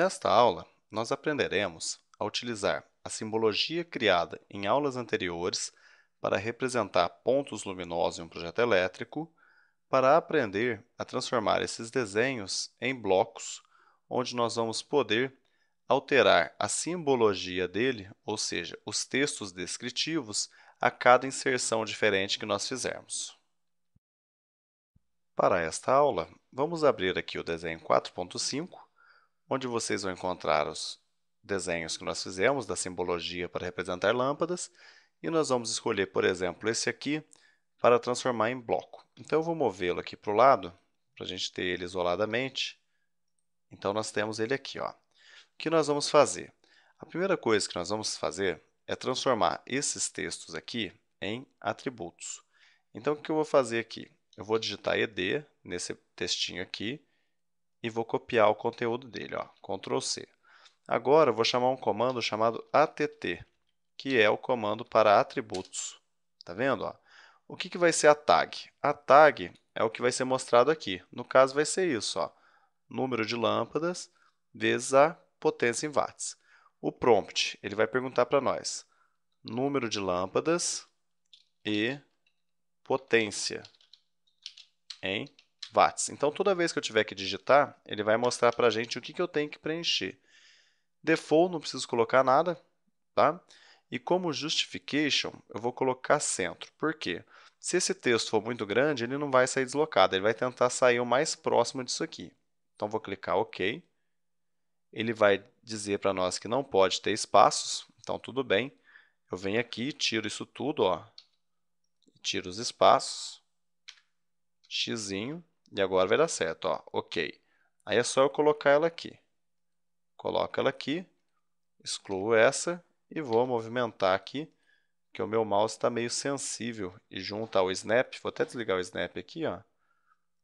Nesta aula, nós aprenderemos a utilizar a simbologia criada em aulas anteriores para representar pontos luminosos em um projeto elétrico, para aprender a transformar esses desenhos em blocos, onde nós vamos poder alterar a simbologia dele, ou seja, os textos descritivos, a cada inserção diferente que nós fizermos. Para esta aula, vamos abrir aqui o desenho 4.5 onde vocês vão encontrar os desenhos que nós fizemos da simbologia para representar lâmpadas, e nós vamos escolher, por exemplo, esse aqui para transformar em bloco. Então, eu vou movê-lo aqui para o lado, para a gente ter ele isoladamente. Então, nós temos ele aqui. Ó. O que nós vamos fazer? A primeira coisa que nós vamos fazer é transformar esses textos aqui em atributos. Então, o que eu vou fazer aqui? Eu vou digitar ED nesse textinho aqui e vou copiar o conteúdo dele, ó, Ctrl C. Agora vou chamar um comando chamado att, que é o comando para atributos. Tá vendo? Ó? O que, que vai ser a tag? A tag é o que vai ser mostrado aqui. No caso, vai ser isso, ó, número de lâmpadas vezes a potência em watts. O prompt ele vai perguntar para nós número de lâmpadas e potência em watts. Então, toda vez que eu tiver que digitar, ele vai mostrar para a gente o que, que eu tenho que preencher. Default, não preciso colocar nada, tá? E como justification, eu vou colocar centro. Por quê? Se esse texto for muito grande, ele não vai sair deslocado, ele vai tentar sair o mais próximo disso aqui. Então, vou clicar OK. Ele vai dizer para nós que não pode ter espaços, então tudo bem. Eu venho aqui, tiro isso tudo, ó, tiro os espaços, xizinho, e agora vai dar certo, ó, ok. Aí é só eu colocar ela aqui. Coloco ela aqui, excluo essa e vou movimentar aqui, que o meu mouse está meio sensível. E junto ao snap, vou até desligar o snap aqui, ó,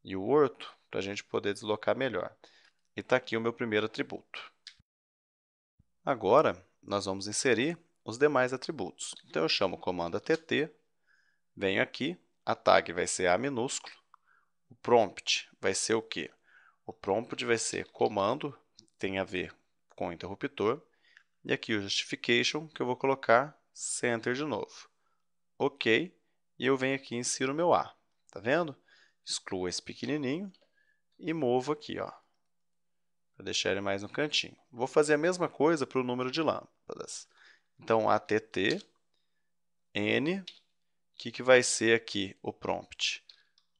e o orto, para a gente poder deslocar melhor. E está aqui o meu primeiro atributo. Agora, nós vamos inserir os demais atributos. Então, eu chamo o comando att, venho aqui, a tag vai ser A minúsculo, o prompt vai ser o quê? O prompt vai ser comando, tem a ver com o interruptor, e aqui o justification, que eu vou colocar center de novo. OK, e eu venho aqui e insiro meu A, tá vendo? Excluo esse pequenininho e movo aqui, ó, para deixar ele mais no cantinho. Vou fazer a mesma coisa para o número de lâmpadas. Então, att n, o que, que vai ser aqui o prompt?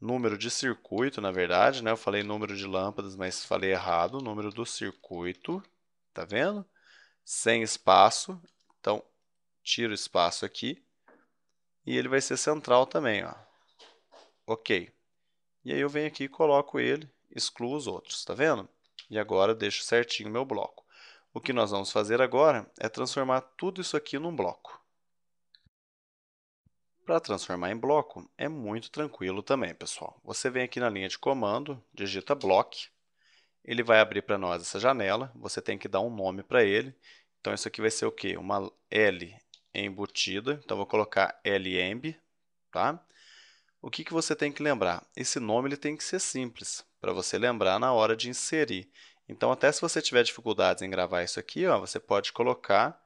número de circuito, na verdade, né? Eu falei número de lâmpadas, mas falei errado, número do circuito, tá vendo? Sem espaço, então tiro o espaço aqui e ele vai ser central também, ó. Ok. E aí eu venho aqui e coloco ele, excluo os outros, tá vendo? E agora deixo certinho meu bloco. O que nós vamos fazer agora é transformar tudo isso aqui num bloco. Para transformar em bloco é muito tranquilo também, pessoal. Você vem aqui na linha de comando, digita block, ele vai abrir para nós essa janela, você tem que dar um nome para ele. Então isso aqui vai ser o quê? Uma L embutida, então vou colocar lemb, tá? O que, que você tem que lembrar? Esse nome ele tem que ser simples, para você lembrar na hora de inserir. Então, até se você tiver dificuldades em gravar isso aqui, ó, você pode colocar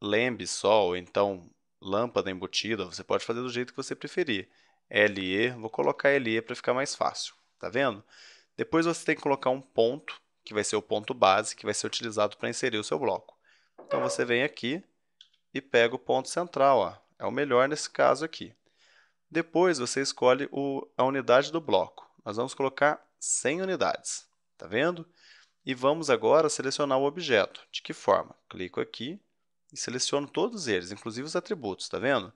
lembre só, ou então lâmpada embutida, você pode fazer do jeito que você preferir. LE, vou colocar LE para ficar mais fácil, tá vendo? Depois você tem que colocar um ponto, que vai ser o ponto base, que vai ser utilizado para inserir o seu bloco. Então você vem aqui e pega o ponto central, ó. é o melhor nesse caso aqui. Depois você escolhe o, a unidade do bloco. Nós vamos colocar 100 unidades, tá vendo? E vamos agora selecionar o objeto. De que forma? Clico aqui e seleciono todos eles, inclusive os atributos, está vendo?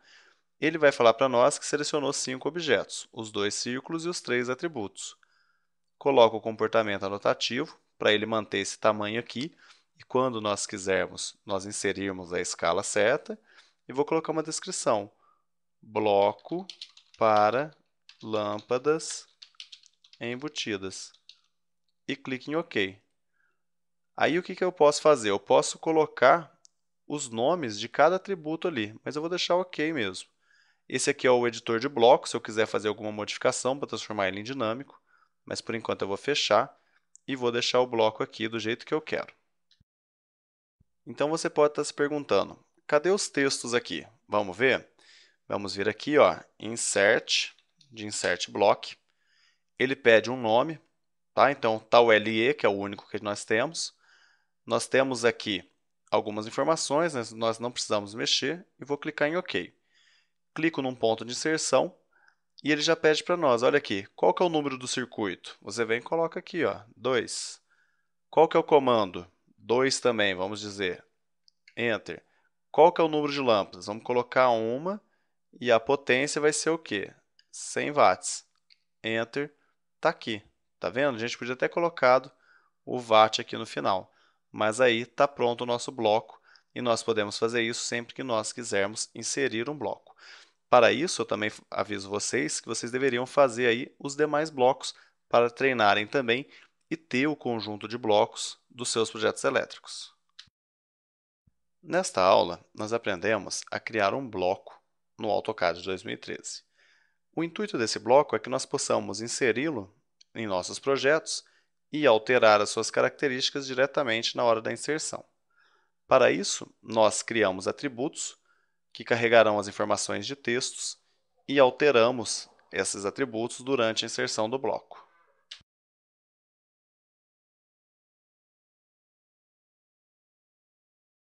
Ele vai falar para nós que selecionou cinco objetos, os dois círculos e os três atributos. Coloco o comportamento anotativo, para ele manter esse tamanho aqui, e quando nós quisermos, nós inserirmos a escala certa, e vou colocar uma descrição, bloco para lâmpadas embutidas, e clique em OK. Aí o que, que eu posso fazer? Eu posso colocar os nomes de cada atributo ali, mas eu vou deixar ok mesmo. Esse aqui é o editor de bloco, se eu quiser fazer alguma modificação para transformar ele em dinâmico, mas por enquanto eu vou fechar e vou deixar o bloco aqui do jeito que eu quero. Então você pode estar tá se perguntando, cadê os textos aqui? Vamos ver? Vamos vir aqui, ó, insert, de insert block. Ele pede um nome, tá? Então, tal LE, que é o único que nós temos. Nós temos aqui algumas informações, né? nós não precisamos mexer, e vou clicar em OK. Clico num ponto de inserção e ele já pede para nós, olha aqui, qual que é o número do circuito? Você vem e coloca aqui, ó, 2. Qual que é o comando? 2 também, vamos dizer. Enter. Qual que é o número de lâmpadas? Vamos colocar uma e a potência vai ser o quê? 100 watts. Enter. Está aqui. Tá vendo? A gente podia ter colocado o watt aqui no final. Mas aí está pronto o nosso bloco e nós podemos fazer isso sempre que nós quisermos inserir um bloco. Para isso, eu também aviso vocês que vocês deveriam fazer aí os demais blocos para treinarem também e ter o conjunto de blocos dos seus projetos elétricos. Nesta aula, nós aprendemos a criar um bloco no AutoCAD 2013. O intuito desse bloco é que nós possamos inseri-lo em nossos projetos e alterar as suas características diretamente na hora da inserção. Para isso, nós criamos atributos que carregarão as informações de textos e alteramos esses atributos durante a inserção do bloco.